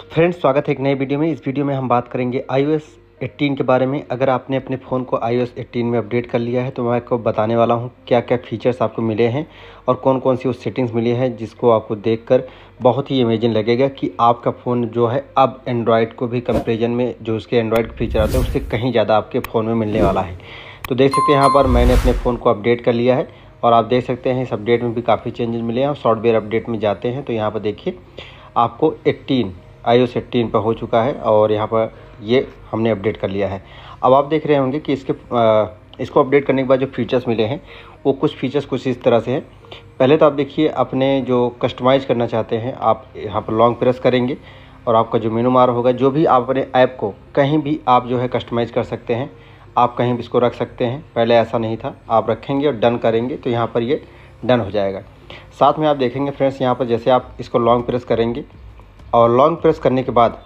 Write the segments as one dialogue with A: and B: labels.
A: तो फ्रेंड्स स्वागत है एक नए वीडियो में इस वीडियो में हम बात करेंगे आई 18 के बारे में अगर आपने अपने फ़ोन को आई 18 में अपडेट कर लिया है तो मैं आपको बताने वाला हूँ क्या क्या फ़ीचर्स आपको मिले हैं और कौन कौन सी उस सेटिंग्स मिली हैं जिसको आपको देखकर बहुत ही इमेजिन लगेगा कि आपका फ़ोन जो है अब एंड्रॉयड को भी कंपेरिजन में जो उसके एंड्रॉयड के फीचर आते हैं उससे कहीं ज़्यादा आपके फ़ोन में मिलने वाला है तो देख सकते हैं यहाँ पर मैंने अपने फ़ोन को अपडेट कर लिया है और आप देख सकते हैं इस अपडेट में भी काफ़ी चेंजेस मिले हैं और सॉफ्टवेयर अपडेट में जाते हैं तो यहाँ पर देखिए आपको एट्टीन आई ओ पर हो चुका है और यहाँ पर ये हमने अपडेट कर लिया है अब आप देख रहे होंगे कि इसके आ, इसको अपडेट करने के बाद जो फीचर्स मिले हैं वो कुछ फीचर्स कुछ इस तरह से हैं पहले तो आप देखिए अपने जो कस्टमाइज करना चाहते हैं आप यहाँ पर लॉन्ग प्रेस करेंगे और आपका जो मेनू मार होगा जो भी आप अपने ऐप को कहीं भी आप जो है कस्टमाइज़ कर सकते हैं आप कहीं भी इसको रख सकते हैं पहले ऐसा नहीं था आप रखेंगे और डन करेंगे तो यहाँ पर ये डन हो जाएगा साथ में आप देखेंगे फ्रेंड्स यहाँ पर जैसे आप इसको लॉन्ग प्रेस करेंगे और लॉन्ग प्रेस करने के बाद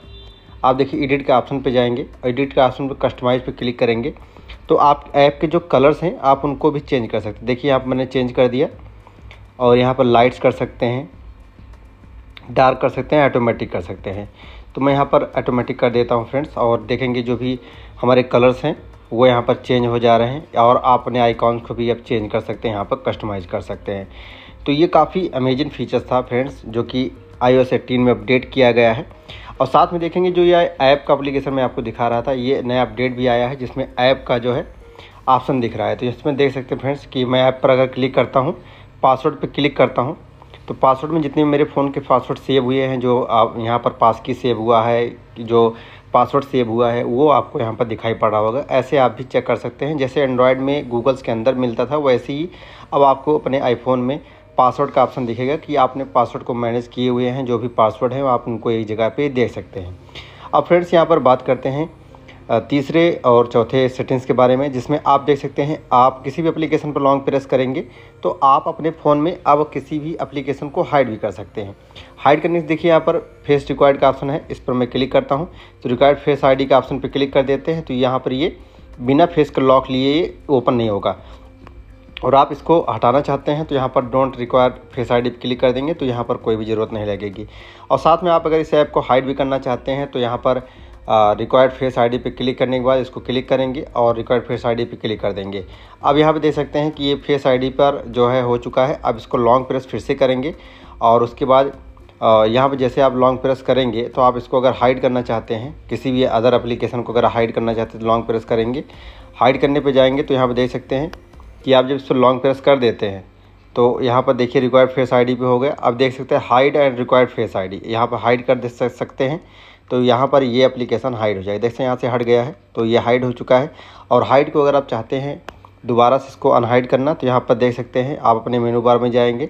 A: आप देखिए एडिट के ऑप्शन पे जाएंगे एडिट के ऑप्शन पे कस्टमाइज पे क्लिक करेंगे तो आप ऐप के जो कलर्स हैं आप उनको भी चेंज कर सकते देखिए यहाँ मैंने चेंज कर दिया और यहाँ पर लाइट्स कर सकते हैं डार्क कर सकते हैं ऑटोमेटिक कर सकते हैं तो मैं यहाँ पर ऑटोमेटिक कर देता हूँ फ्रेंड्स और देखेंगे जो भी हमारे कलर्स हैं वो यहाँ पर चेंज हो जा रहे हैं और आप अपने आइकॉन्स को भी आप चेंज कर सकते हैं यहाँ पर कस्टमाइज़ कर सकते हैं तो ये काफ़ी अमेजिंग फीचर्स था फ्रेंड्स जो कि आई एटीन में अपडेट किया गया है और साथ में देखेंगे जो यह ऐप का अप्लीकेशन मैं आपको दिखा रहा था ये नया अपडेट भी आया है जिसमें ऐप का जो है ऑप्शन दिख रहा है तो इसमें देख सकते हैं फ्रेंड्स कि मैं ऐप पर अगर क्लिक करता हूँ पासवर्ड पर क्लिक करता हूँ तो पासवर्ड में जितने मेरे फ़ोन के पासवर्ड सेव हुए हैं जो आप यहाँ पर पास की सेव हुआ है जो पासवर्ड सेव हुआ है वो आपको यहाँ पर दिखाई पड़ रहा होगा ऐसे आप भी चेक कर सकते हैं जैसे एंड्रॉयड में गूगल्स के अंदर मिलता था वैसे ही अब आपको अपने आईफोन में पासवर्ड का ऑप्शन दिखेगा कि आपने पासवर्ड को मैनेज किए हुए हैं जो भी पासवर्ड है आप उनको एक जगह पे देख सकते हैं अब फ्रेंड्स यहाँ पर बात करते हैं तीसरे और चौथे सेटिंग्स के बारे में जिसमें आप देख सकते हैं आप किसी भी एप्लीकेशन पर लॉन्ग प्रेस करेंगे तो आप अपने फ़ोन में अब किसी भी एप्लीकेशन को हाइड भी कर सकते हैं हाइड करने से देखिए यहाँ पर फेस रिक्वायर्ड का ऑप्शन है इस पर मैं क्लिक करता हूँ तो रिक्वायर्ड फेस आईडी का ऑप्शन पर क्लिक कर देते हैं तो यहाँ पर ये बिना फेस का लॉक लिए ओपन नहीं होगा और आप इसको हटाना चाहते हैं तो यहाँ पर don't require face I D click कर देंगे तो यहाँ पर कोई भी ज़रूरत नहीं लगेगी और साथ में आप अगर इस ऐप को हाइड भी करना चाहते हैं तो यहाँ पर रिक्वायर्ड फेस आईडी पे क्लिक करने के बाद इसको क्लिक करेंगे और रिक्वायर्ड फेस आईडी पे क्लिक कर देंगे अब यहाँ पे देख सकते हैं कि ये फेस आईडी पर जो है हो चुका है अब इसको लॉन्ग प्रेस फिर से करेंगे और उसके बाद यहाँ पर जैसे आप लॉन्ग प्रेस करेंगे तो आप इसको अगर हाइड करना चाहते हैं किसी भी अदर अप्लीकेशन को अगर हाइड करना चाहते हैं तो लॉन्ग प्रेस करेंगे हाइड करने पर जाएंगे तो यहाँ पर देख सकते हैं कि आप जब इसको लॉन्ग प्रेस कर देते हैं तो यहाँ पर देखिए रिक्वायर्ड फेस आईडी पे हो गया अब देख सकते हैं hide and required face ID यहाँ पर हाइड कर दे सकते हैं तो यहाँ पर ये एप्लीकेशन हाइड हो जाएगी सकते हैं यहाँ से हट गया है तो ये हाइड हो चुका है और हाइड को अगर आप चाहते हैं दोबारा से इसको अनहाइड करना तो यहाँ पर देख सकते हैं आप अपने मेनू बार में जाएंगे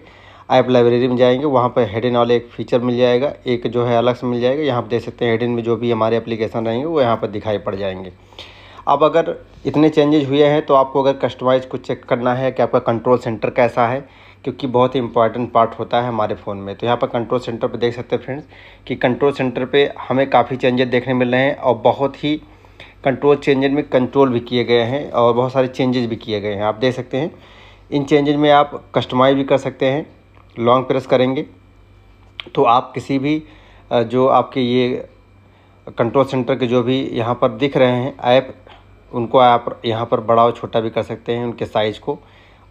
A: ऐप लाइब्रेरी में जाएंगे वहाँ पर हेडन वाले एक फीचर मिल जाएगा एक जो है अलग से मिल जाएगा यहाँ पर देख सकते हैं हेडन में जो भी हमारे एप्लीकेशन रहेंगे वो यहाँ पर दिखाई पड़ जाएंगे अब अगर इतने चेंजेज हुए हैं तो आपको अगर कस्टमाइज कुछ चेक करना है कि आपका कंट्रोल सेंटर कैसा है क्योंकि बहुत ही इंपॉर्टेंट पार्ट होता है हमारे फ़ोन में तो यहाँ पर कंट्रोल सेंटर पर देख सकते हैं फ्रेंड्स कि कंट्रोल सेंटर पर हमें काफ़ी चेंजेज देखने मिल रहे हैं और बहुत ही कंट्रोल चेंजेज में कंट्रोल भी किए गए हैं और बहुत सारे चेंजेज भी किए गए हैं आप देख सकते हैं इन चेंजेज में आप कस्टमाइज भी कर सकते हैं लॉन्ग प्रेस करेंगे तो आप किसी भी जो आपके ये कंट्रोल सेंटर के जो भी यहाँ पर दिख रहे हैं ऐप उनको आप यहाँ पर बड़ा और छोटा भी कर सकते हैं उनके साइज़ को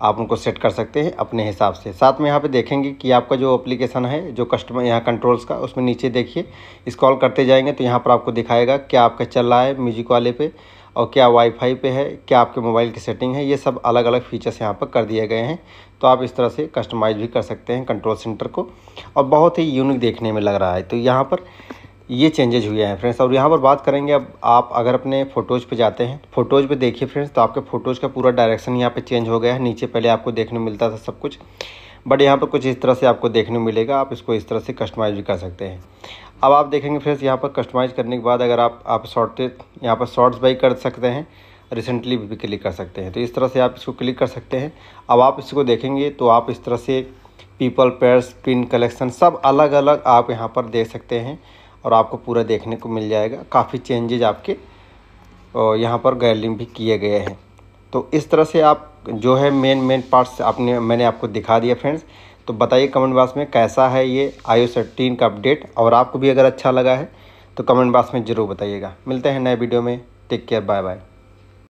A: आप उनको सेट कर सकते हैं अपने हिसाब से साथ में यहाँ पे देखेंगे कि आपका जो एप्लीकेशन है जो कस्टमर यहाँ कंट्रोल्स का उसमें नीचे देखिए स्क्रॉल करते जाएंगे तो यहाँ पर आपको दिखाएगा क्या आपका चल रहा है म्यूजिक वाले पे और क्या वाईफाई पे है क्या आपके मोबाइल की सेटिंग है ये सब अलग अलग फीचर्स यहाँ पर कर दिए गए हैं तो आप इस तरह से कस्टमाइज़ भी कर सकते हैं कंट्रोल सेंटर को और बहुत ही यूनिक देखने में लग रहा है तो यहाँ पर ये चेंजेज हुए हैं फ्रेंड्स और यहाँ पर बात करेंगे अब आप अगर अपने फोटोज़ पे जाते हैं फोटोज़ पे देखिए फ्रेंड्स तो आपके फ़ोटोज़ का पूरा डायरेक्शन यहाँ पे चेंज हो गया है नीचे पहले आपको देखने मिलता था सब कुछ बट यहाँ पर कुछ इस तरह से आपको देखने मिलेगा आप इसको इस तरह से कस्टमाइज भी कर सकते हैं अब आप देखेंगे फ्रेंड्स यहाँ पर कस्टमाइज़ करने के बाद अगर आप आप शॉर्ट यहाँ पर शॉर्ट्स बाई कर सकते हैं रिसेंटली भी क्लिक कर सकते हैं तो इस तरह से आप इसको क्लिक कर सकते हैं अब आप इसको देखेंगे तो आप इस तरह से पीपल पेयर्स पिन कलेक्शन सब अलग अलग आप यहाँ पर देख सकते हैं और आपको पूरा देखने को मिल जाएगा काफ़ी चेंजेज आपके और यहाँ पर गैलिंग भी किए गए हैं तो इस तरह से आप जो है मेन मेन पार्ट्स आपने मैंने आपको दिखा दिया फ्रेंड्स तो बताइए कमेंट बॉक्स में कैसा है ये आई ओ का अपडेट और आपको भी अगर अच्छा लगा है तो कमेंट बॉक्स में ज़रूर बताइएगा मिलते हैं नए वीडियो में टेक केयर बाय बाय